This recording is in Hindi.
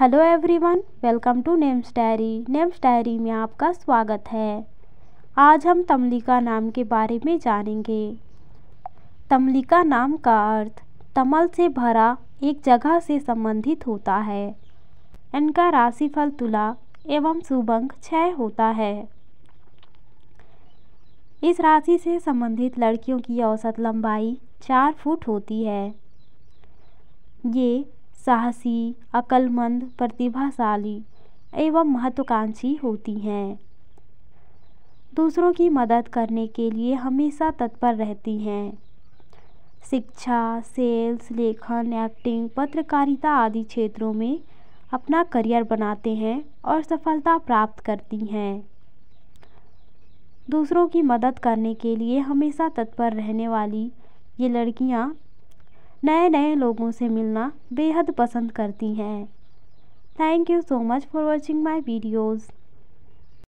hello everyone welcome to names diary names diary में आपका स्वागत है आज हम तमलिका नाम के बारे में जानेंगे तमलिका नाम का अर्थ तमल से भरा एक जगह से संबंधित होता है इनका राशिफल तुला एवं सुबंक छः होता है इस राशि से संबंधित लड़कियों की औसत लंबाई चार फुट होती है ये साहसी अक्लमंद प्रतिभाशाली एवं महत्वाकांक्षी होती हैं दूसरों की मदद करने के लिए हमेशा तत्पर रहती हैं शिक्षा सेल्स लेखन एक्टिंग पत्रकारिता आदि क्षेत्रों में अपना करियर बनाते हैं और सफलता प्राप्त करती हैं दूसरों की मदद करने के लिए हमेशा तत्पर रहने वाली ये लड़कियाँ नए नए लोगों से मिलना बेहद पसंद करती हैं thank you so much for watching my videos